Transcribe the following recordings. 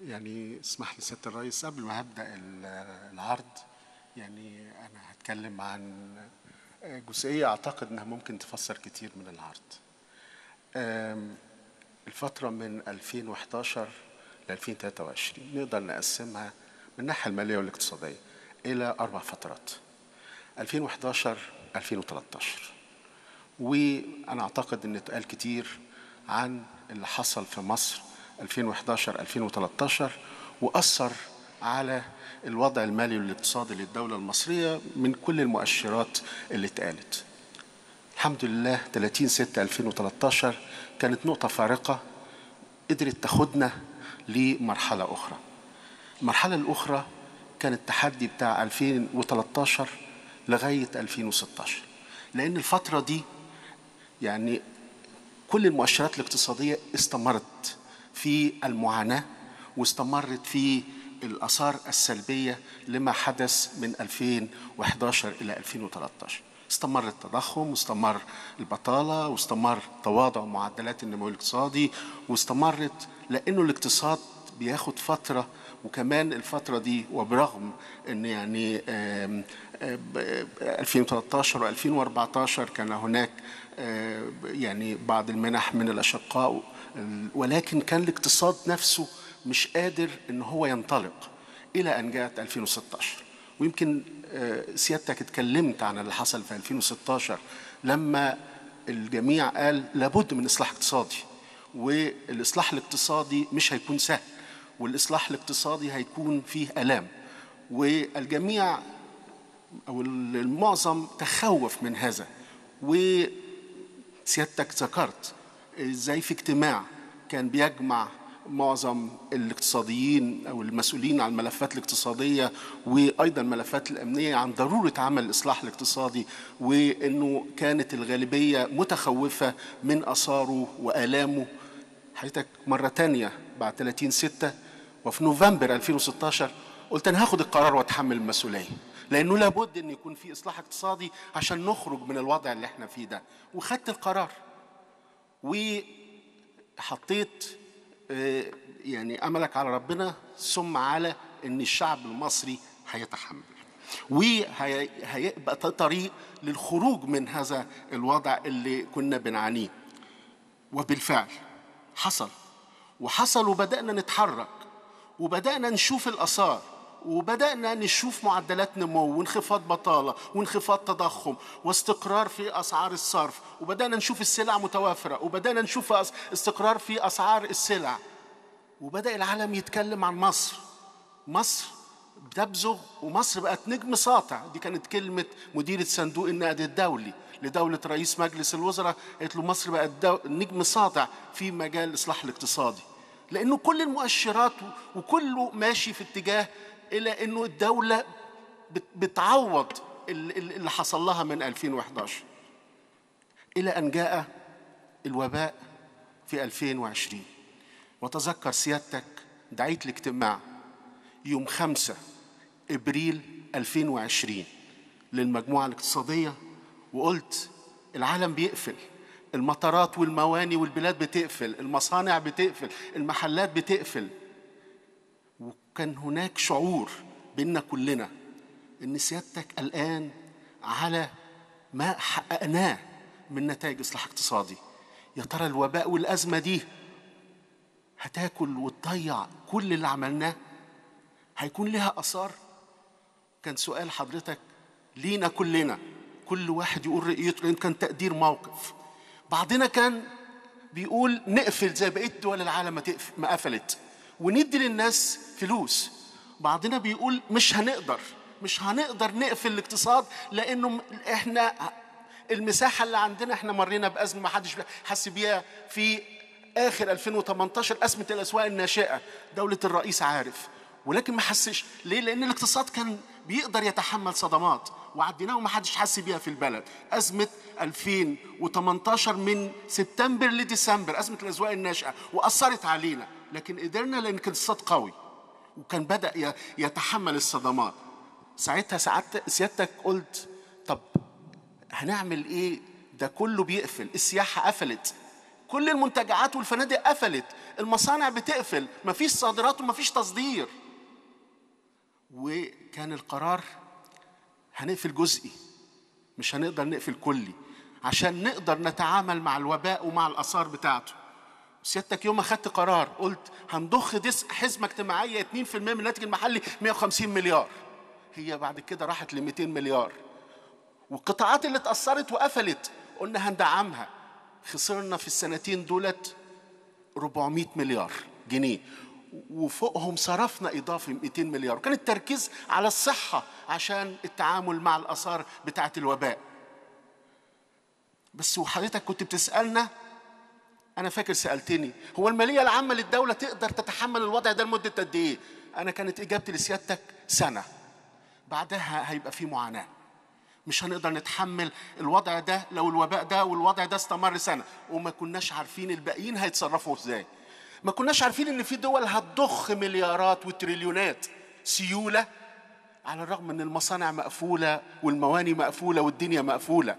يعني اسمح لي سياده الرئيس قبل ما هبدا العرض يعني انا هتكلم عن جزئيه اعتقد انها ممكن تفسر كتير من العرض الفتره من 2011 ل 2023 نقدر نقسمها من الناحيه الماليه والاقتصاديه الى اربع فترات 2011 2013 وانا اعتقد ان اتقال كتير عن اللي حصل في مصر 2011 2013 واثر على الوضع المالي والاقتصادي للدولة المصرية من كل المؤشرات اللي اتقالت الحمد لله 30 6 2013 كانت نقطة فارقة قدرت تاخدنا لمرحلة أخرى المرحلة الأخرى كان التحدي بتاع 2013 لغاية 2016 لأن الفترة دي يعني كل المؤشرات الاقتصادية استمرت في المعاناة واستمرت في الآثار السلبية لما حدث من 2011 إلى 2013 استمر التضخم واستمر البطالة واستمر تواضع معدلات النمو الاقتصادي واستمرت لأنه الاقتصاد بياخد فترة وكمان الفترة دي وبرغم ان يعني 2013 و2014 كان هناك يعني بعض المنح من الأشقاء ولكن كان الاقتصاد نفسه مش قادر ان هو ينطلق الى ان جاءت 2016 ويمكن آه، سيادتك اتكلمت عن اللي حصل في 2016 لما الجميع قال لابد من اصلاح اقتصادي والاصلاح الاقتصادي مش هيكون سهل والاصلاح الاقتصادي هيكون فيه الام والجميع او المعظم تخوف من هذا وسيادتك ذكرت ازاي في اجتماع كان بيجمع معظم الاقتصاديين او المسؤولين عن الملفات الاقتصاديه وايضا الملفات الامنيه عن ضروره عمل الاصلاح الاقتصادي وانه كانت الغالبيه متخوفه من اثاره والامه حضرتك مره ثانيه بعد 30 6 وفي نوفمبر 2016 قلت انا هاخد القرار واتحمل المسؤوليه لانه لابد ان يكون في اصلاح اقتصادي عشان نخرج من الوضع اللي احنا فيه ده وخدت القرار وحطيت آه، يعني املك على ربنا ثم على ان الشعب المصري هيتحمل وهيبقى طريق للخروج من هذا الوضع اللي كنا بنعانيه وبالفعل حصل وحصل وبدانا نتحرك وبدانا نشوف الاثار وبدأنا نشوف معدلات نمو وانخفاض بطالة وانخفاض تضخم واستقرار في أسعار الصرف وبدأنا نشوف السلع متوافرة وبدأنا نشوف استقرار في أسعار السلع وبدأ العالم يتكلم عن مصر مصر بتبزغ ومصر بقت نجم ساطع دي كانت كلمة مديرة صندوق النقد الدولي لدولة رئيس مجلس الوزراء قالت له مصر بقت دو... نجم ساطع في مجال الإصلاح الاقتصادي لأنه كل المؤشرات وكله ماشي في اتجاه إلى أنه الدولة بتعوض اللي حصل لها من 2011 إلى أن جاء الوباء في 2020 وتذكر سيادتك دعيت الاجتماع يوم 5 إبريل 2020 للمجموعة الاقتصادية وقلت العالم بيقفل المطارات والمواني والبلاد بتقفل المصانع بتقفل المحلات بتقفل كان هناك شعور بيننا كلنا ان سيادتك قلقان على ما حققناه من نتائج اصلاح اقتصادي يا ترى الوباء والازمه دي هتاكل وتضيع كل اللي عملناه هيكون لها اثار كان سؤال حضرتك لينا كلنا كل واحد يقول رؤيته لان كان تقدير موقف بعضنا كان بيقول نقفل زي بقيه دول العالم ما قفلت وندي للناس فلوس بعضنا بيقول مش هنقدر مش هنقدر نقفل الاقتصاد لانه احنا المساحه اللي عندنا احنا مرينا بازمه ما حدش حس بيها في اخر 2018 ازمه الاسواق الناشئه دوله الرئيس عارف ولكن ما حسش ليه لان الاقتصاد كان بيقدر يتحمل صدمات وعديناها وما حدش حس بيها في البلد ازمه 2018 من سبتمبر لديسمبر ازمه الاسواق الناشئه واثرت علينا لكن قدرنا لان كان الصاد قوي وكان بدا يتحمل الصدمات ساعتها سعادت سيادتك قلت طب هنعمل ايه ده كله بيقفل السياحه قفلت كل المنتجعات والفنادق قفلت المصانع بتقفل مفيش صادرات ومفيش تصدير وكان القرار هنقفل جزئي مش هنقدر نقفل كلي عشان نقدر نتعامل مع الوباء ومع الاثار بتاعته سيادتك يوم اخدت قرار قلت هنضخ حزمه اجتماعيه 2% من الناتج المحلي 150 مليار هي بعد كده راحت ل 200 مليار والقطاعات اللي اتاثرت وقفلت قلنا هندعمها خسرنا في السنتين دولت 400 مليار جنيه وفوقهم صرفنا اضافي 200 مليار وكان التركيز على الصحه عشان التعامل مع الاثار بتاعه الوباء بس وحضرتك كنت بتسالنا انا فاكر سالتني هو الماليه العامه للدوله تقدر تتحمل الوضع ده لمده قد ايه انا كانت اجابتي لسيادتك سنه بعدها هيبقى في معاناه مش هنقدر نتحمل الوضع ده لو الوباء ده والوضع ده استمر سنه وما كناش عارفين الباقيين هيتصرفوا ازاي ما كناش عارفين ان في دول هتضخ مليارات وتريليونات سيوله على الرغم ان المصانع مقفوله والمواني مقفوله والدنيا مقفوله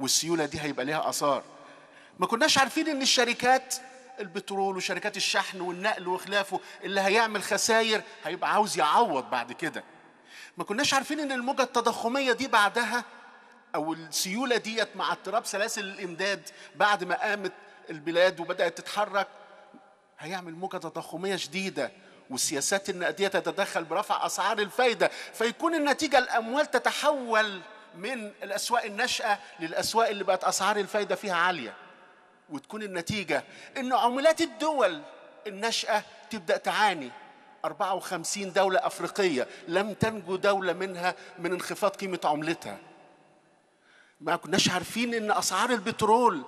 والسيوله دي هيبقى ليها اثار ما كناش عارفين ان الشركات البترول وشركات الشحن والنقل وخلافه اللي هيعمل خساير هيبقى عاوز يعوض بعد كده ما كناش عارفين ان الموجه التضخميه دي بعدها او السيوله ديت مع اضطراب سلاسل الامداد بعد ما قامت البلاد وبدات تتحرك هيعمل موجه تضخميه شديده والسياسات النقديه تتدخل برفع اسعار الفايده فيكون النتيجه الاموال تتحول من الاسواق الناشئه للاسواق اللي بقت اسعار الفايده فيها عاليه وتكون النتيجة إن عملات الدول الناشئة تبدأ تعاني 54 دولة أفريقية لم تنجو دولة منها من انخفاض قيمة عملتها ما كناش عارفين إن أسعار البترول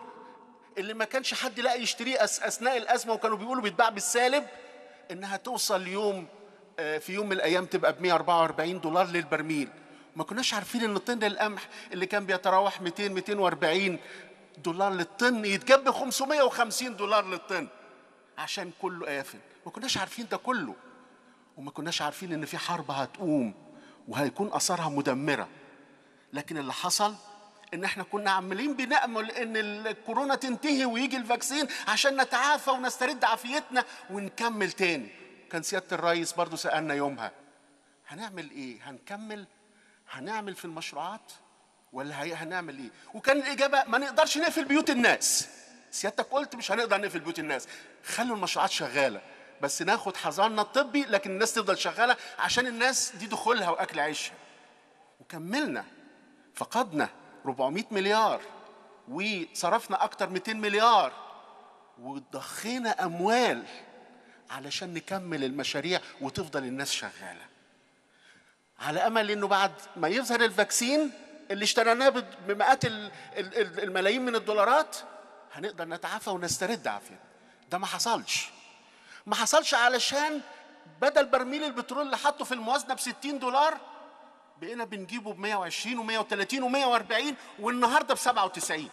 اللي ما كانش حد لاقي يشتريه أثناء الأزمة وكانوا بيقولوا بيتباع بالسالب إنها توصل يوم آه، في يوم من الأيام تبقى ب 144 دولار للبرميل ما كناش عارفين ان طن القمح اللي كان بيتراوح 200 240 دولار للطن يتجاب ب 550 دولار للطن عشان كله قافل ما كناش عارفين ده كله وما كناش عارفين ان في حرب هتقوم وهيكون اثارها مدمره لكن اللي حصل ان احنا كنا عمالين بنامل ان الكورونا تنتهي ويجي الفاكسين عشان نتعافى ونسترد عافيتنا ونكمل تاني كان سياده الرئيس برضو سالنا يومها هنعمل ايه هنكمل هنعمل في المشروعات ولا هنعمل ايه وكان الاجابه ما نقدرش نقفل بيوت الناس سيادتك قلت مش هنقدر نقفل بيوت الناس خلوا المشروعات شغاله بس ناخد حذرنا الطبي لكن الناس تفضل شغاله عشان الناس دي دخولها واكل عيشها وكملنا فقدنا 400 مليار وصرفنا اكتر 200 مليار وضخينا اموال علشان نكمل المشاريع وتفضل الناس شغاله على امل انه بعد ما يظهر الفاكسين اللي اشتريناه بمئات الملايين من الدولارات هنقدر نتعافى ونسترد عافيه ده ما حصلش ما حصلش علشان بدل برميل البترول اللي حطه في الموازنه ب 60 دولار بقينا بنجيبه ب 120 و130 و140 والنهارده ب 97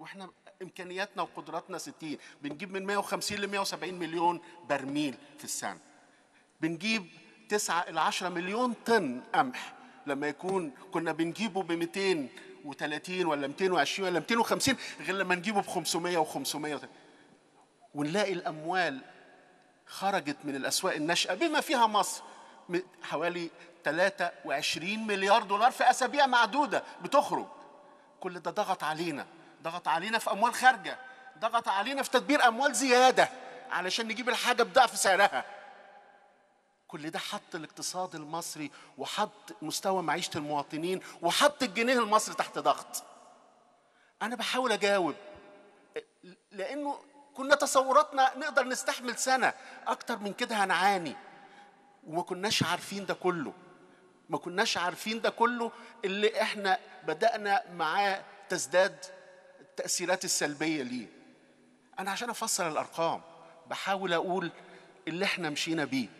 واحنا امكانياتنا وقدراتنا 60 بنجيب من 150 ل 170 مليون برميل في السنه بنجيب 9 ل 10 مليون طن قمح لما يكون كنا بنجيبه ب 230 ولا 220 ولا 250 غير لما نجيبه ب 500 و500 ونلاقي الاموال خرجت من الاسواق الناشئه بما فيها مصر حوالي 23 مليار دولار في اسابيع معدوده بتخرج كل ده ضغط علينا ضغط علينا في اموال خارجه ضغط علينا في تدبير اموال زياده علشان نجيب الحاجه بضعف سعرها كل ده حط الاقتصاد المصري وحط مستوى معيشه المواطنين وحط الجنيه المصري تحت ضغط انا بحاول اجاوب لانه كنا تصوراتنا نقدر نستحمل سنه اكتر من كده هنعاني وما كناش عارفين ده كله ما كناش عارفين ده كله اللي احنا بدانا معاه تزداد التاثيرات السلبيه ليه انا عشان افسر الارقام بحاول اقول اللي احنا مشينا بيه